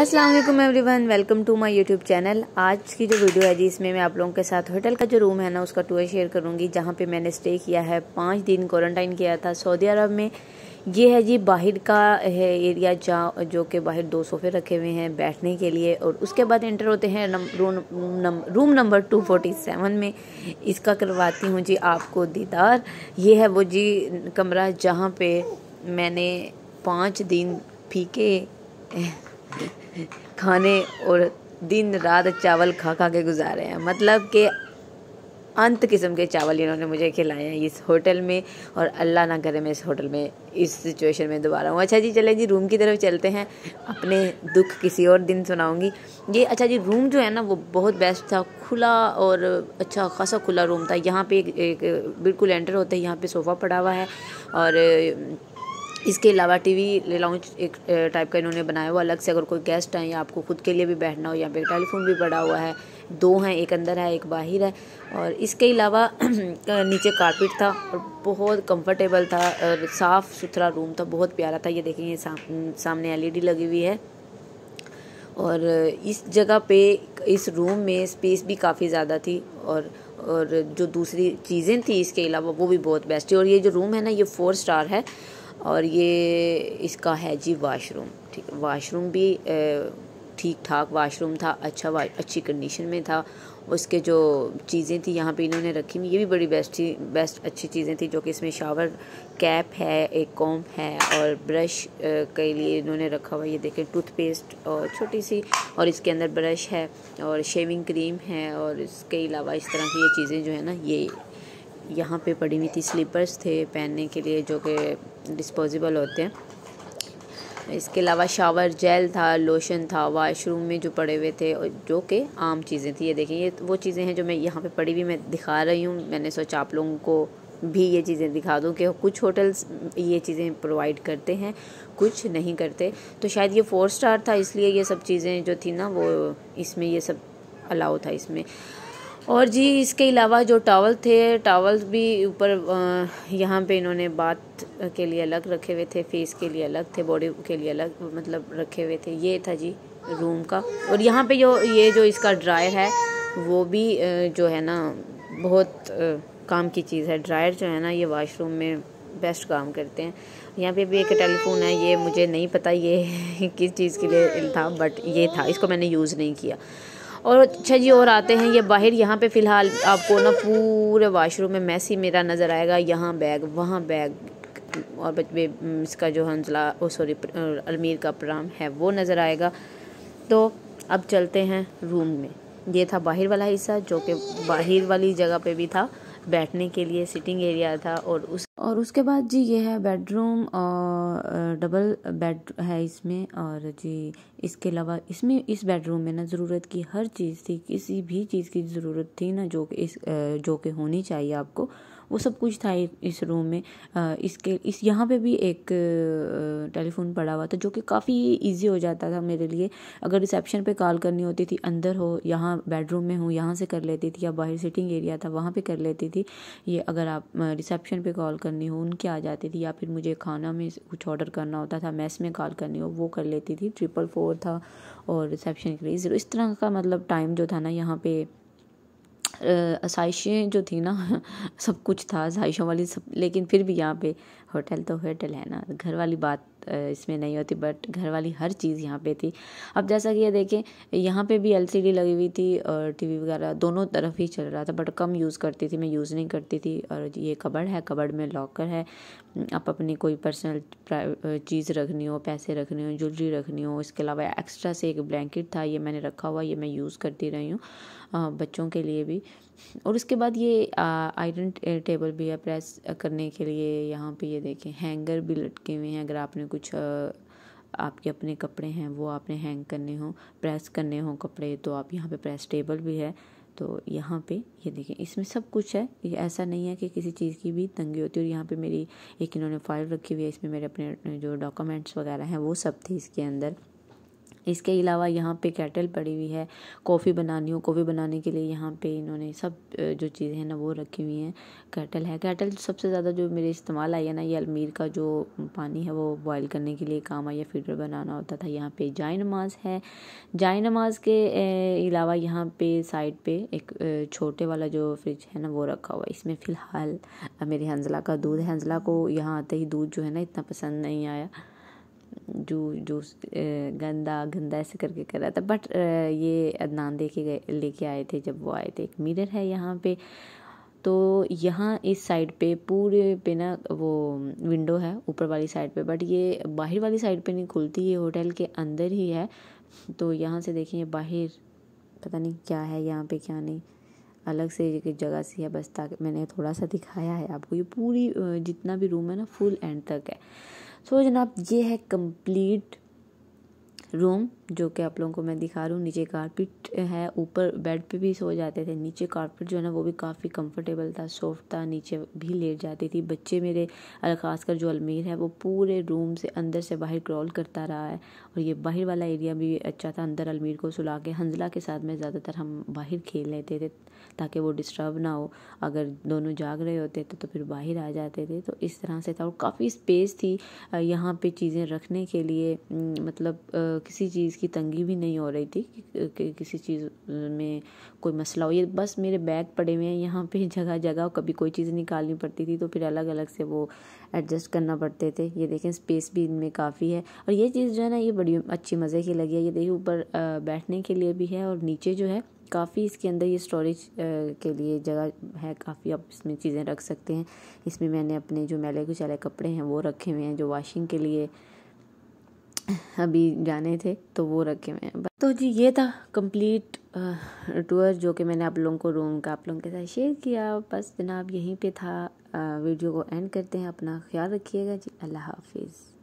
अस्सलाम वालेकुम everyone welcome to my YouTube channel आज की जो वीडियो है जी इसमें मैं आप लोगों के साथ होटल का जो रूम है ना उसका टूर शेयर करूंगी जहां पे मैंने स्टे किया है पाँच दिन क्वारंटाइन किया था सऊदी अरब में ये है जी बाहर का है एरिया जहाँ जो कि बाहर दो सोफ़े रखे हुए हैं बैठने के लिए और उसके बाद एंटर होते हैं room num, room number two forty seven में इसका करवाती हूँ जी आपको दीदार ये है वो जी कमरा जहाँ पे मैंने पाँच दिन फीके खाने और दिन रात चावल खा खा के गुजारे हैं मतलब कि अंत किस्म के चावल इन्होंने मुझे खिलाए हैं इस होटल में और अल्लाह ना करे मैं इस होटल में इस सिचुएशन में दोबारा हूँ अच्छा जी चले जी रूम की तरफ चलते हैं अपने दुख किसी और दिन सुनाऊंगी ये अच्छा जी रूम जो है ना वो बहुत बेस्ट था खुला और अच्छा खासा खुला रूम था यहाँ पे एक, एक बिल्कुल एंटर होता है यहाँ पे सोफ़ा पड़ा हुआ है और इसके अलावा टीवी लाउंज एक टाइप का इन्होंने बनाया हुआ अलग से अगर कोई गेस्ट है या आपको खुद के लिए भी बैठना हो या पे टेलीफोन भी बड़ा हुआ है दो हैं एक अंदर है एक बाहर है और इसके अलावा नीचे कारपेट था और बहुत कंफर्टेबल था और साफ़ सुथरा रूम था बहुत प्यारा था ये देखेंगे साम, सामने डी e लगी हुई है और इस जगह पे इस रूम में स्पेस भी काफ़ी ज़्यादा थी और और जो दूसरी चीज़ें थी इसके अलावा वो भी बहुत बेस्ट थी और ये जो रूम है ना ये फोर स्टार है और ये इसका है जी वाशरूम ठीक वाशरूम भी ठीक ठाक वाशरूम था अच्छा वा, अच्छी कंडीशन में था उसके जो चीज़ें थी यहाँ पे इन्होंने रखी हुई ये भी बड़ी बेस्ट थी बेस्ट अच्छी चीज़ें थी जो कि इसमें शावर कैप है एक कॉम है और ब्रश के लिए इन्होंने रखा हुआ ये देखें टूथपेस्ट और छोटी सी और इसके अंदर ब्रश है और शेविंग क्रीम है और इसके अलावा इस तरह की ये चीज़ें जो है ना ये यहाँ पे पड़ी हुई थी स्लीपर्स थे पहनने के लिए जो कि डिस्पोजेबल होते हैं इसके अलावा शावर जेल था लोशन था वाशरूम में जो पड़े हुए थे और जो कि आम चीज़ें थी ये देखिए ये वो चीज़ें हैं जो मैं यहाँ पे पड़ी हुई मैं दिखा रही हूँ मैंने सोचा आप लोगों को भी ये चीज़ें दिखा दूँ कि कुछ होटल्स ये चीज़ें प्रोवाइड करते हैं कुछ नहीं करते तो शायद ये फोर स्टार था इसलिए ये सब चीज़ें जो थी ना वो इसमें ये सब अलाउ था इसमें और जी इसके अलावा जो टॉवल थे टॉवल्स भी ऊपर यहाँ पे इन्होंने बात के लिए अलग रखे हुए थे फेस के लिए अलग थे बॉडी के लिए अलग मतलब रखे हुए थे ये था जी रूम का और यहाँ पे जो ये जो इसका ड्रायर है वो भी जो है ना बहुत काम की चीज़ है ड्रायर जो है ना ये वाशरूम में बेस्ट काम करते हैं यहाँ पे भी एक टेलीफोन है ये मुझे नहीं पता ये किस चीज़ के लिए था बट ये था इसको मैंने यूज़ नहीं किया और अच्छा जी और आते हैं ये बाहर यहाँ पे फ़िलहाल आपको ना पूरे वाशरूम में मैसी मेरा नज़र आएगा यहाँ बैग वहाँ बैग और बच्चे इसका जो हंसला ओ सॉरी अलमीर का प्राम है वो नज़र आएगा तो अब चलते हैं रूम में ये था बाहर वाला हिस्सा जो कि बाहर वाली जगह पे भी था बैठने के लिए सिटिंग एरिया था और उस और उसके बाद जी ये है बेडरूम और डबल बेड है इसमें और जी इसके अलावा इसमें इस बेडरूम में ना ज़रूरत की हर चीज़ थी किसी भी चीज़ की ज़रूरत थी ना जो कि इस जो कि होनी चाहिए आपको वो सब कुछ था इस रूम में इसके इस यहाँ पे भी एक टेलीफोन पड़ा हुआ था जो कि काफ़ी इजी हो जाता था मेरे लिए अगर रिसेप्शन पे कॉल करनी होती थी अंदर हो यहाँ बेडरूम में हूँ यहाँ से कर लेती थी या बाहर सिटिंग एरिया था वहाँ पर कर लेती थी ये अगर आप रिसेप्शन पर कॉल करनी हो उनके आ जाती थी या फिर मुझे खाना में कुछ ऑर्डर करना होता था मैस में कॉल करनी हो वो कर लेती थी ट्रिपल फोर था और रिसेप्शन के लिए इस तरह का मतलब टाइम जो था ना यहाँ पे आसाइशें जो थी ना सब कुछ था आसाइशों वाली सब लेकिन फिर भी यहाँ पे होटल तो होटल है ना घर वाली बात इसमें नहीं होती बट घर वाली हर चीज़ यहाँ पे थी अब जैसा कि ये देखें यहाँ पे भी एलसीडी लगी हुई थी और टीवी वगैरह दोनों तरफ ही चल रहा था बट कम यूज़ करती थी मैं यूज़ नहीं करती थी और ये कबड़ है कबड़ में लॉकर है आप अपनी कोई पर्सनल चीज़ रखनी हो पैसे रखने हो ज्वेलरी रखनी हो इसके अलावा एक्स्ट्रा से एक ब्लैंकेट था ये मैंने रखा हुआ ये मैं यूज़ करती रही हूँ बच्चों के लिए भी और उसके बाद ये आयरन टेबल भी है प्रेस करने के लिए यहाँ पे ये देखें हैंगर भी लटके हुए हैं अगर आपने कुछ आपके अपने कपड़े हैं वो आपने हैंग करने हों प्रेस करने हों कपड़े तो आप यहाँ पे प्रेस टेबल भी है तो यहाँ पे ये देखें इसमें सब कुछ है ये ऐसा नहीं है कि किसी चीज़ की भी तंगी होती है और यहाँ पे मेरी एक इन्होंने फाइल रखी हुई है इसमें मेरे अपने जो डॉक्यूमेंट्स वगैरह हैं वो सब थे इसके अंदर इसके अलावा यहाँ पे कैटल पड़ी हुई है कॉफ़ी बनानी हो कॉफ़ी बनाने के लिए यहाँ पे इन्होंने सब जो चीज़ें हैं ना वो रखी हुई हैं कैटल है कैटल सबसे ज़्यादा जो मेरे इस्तेमाल आई है ना ये अलमीर का जो पानी है वो बॉयल करने के लिए काम आया फिल्टर बनाना होता था यहाँ पे जाय नमाज है जाय नमाज के अलावा यहाँ पे साइड पे एक छोटे वाला जो फ्रिज है ना वो रखा हुआ है इसमें फ़िलहाल मेरे हंजला का दूध है हंजला को यहाँ आते ही दूध जो है ना इतना पसंद नहीं आया जो जो गंदा गंदा ऐसे करके कर रहा था बट ये अदनान लेके गए लेके आए थे जब वो आए थे एक मिरर है यहाँ पे तो यहाँ इस साइड पे पूरे पे ना वो विंडो है ऊपर वाली साइड पे बट ये बाहर वाली साइड पे नहीं खुलती ये होटल के अंदर ही है तो यहाँ से देखें बाहर पता नहीं क्या है यहाँ पे क्या नहीं अलग से एक जगह सी है बस ताकि मैंने थोड़ा सा दिखाया है आपको ये पूरी जितना भी रूम है ना फुल एंड तक है सो जनाब ये है कंप्लीट रूम जो कि आप लोगों को मैं दिखा रहा हूँ नीचे कारपेट है ऊपर बेड पे भी सो जाते थे नीचे कारपेट जो है ना वो भी काफ़ी कंफर्टेबल था सॉफ्ट था नीचे भी लेट जाती थी बच्चे मेरे खासकर जो अलमीर है वो पूरे रूम से अंदर से बाहर क्रॉल करता रहा है और ये बाहर वाला एरिया भी अच्छा था अंदर अलमीर को सुला के हंजला के साथ में ज़्यादातर हम बाहर खेल लेते थे ताकि वो डिस्टर्ब ना हो अगर दोनों जाग रहे होते थे तो, तो फिर बाहर आ जाते थे तो इस तरह से था और काफ़ी स्पेस थी यहाँ पर चीज़ें रखने के लिए मतलब किसी चीज़ की तंगी भी नहीं हो रही थी कि, कि किसी चीज़ में कोई मसला हो ये बस मेरे बैग पड़े हुए हैं यहाँ पे जगह जगह कभी कोई चीज़ निकालनी पड़ती थी तो फिर अलग अलग से वो एडजस्ट करना पड़ते थे ये देखें स्पेस भी इनमें काफ़ी है और ये चीज़ जो है ना ये बड़ी अच्छी मज़े की लगी है ये देखिए ऊपर बैठने के लिए भी है और नीचे जो है काफ़ी इसके अंदर ये स्टोरेज के लिए जगह है काफ़ी आप इसमें चीज़ें रख सकते हैं इसमें मैंने अपने जो मैले कुचैले कपड़े हैं वो रखे हुए हैं जो वाशिंग के लिए अभी जाने थे तो वो रखे मैंने तो जी ये था कंप्लीट टूर जो कि मैंने आप लोगों को रूम का आप लोगों के साथ शेयर किया बस जनाब यहीं पे था वीडियो को एंड करते हैं अपना ख्याल रखिएगा जी अल्लाह हाफिज़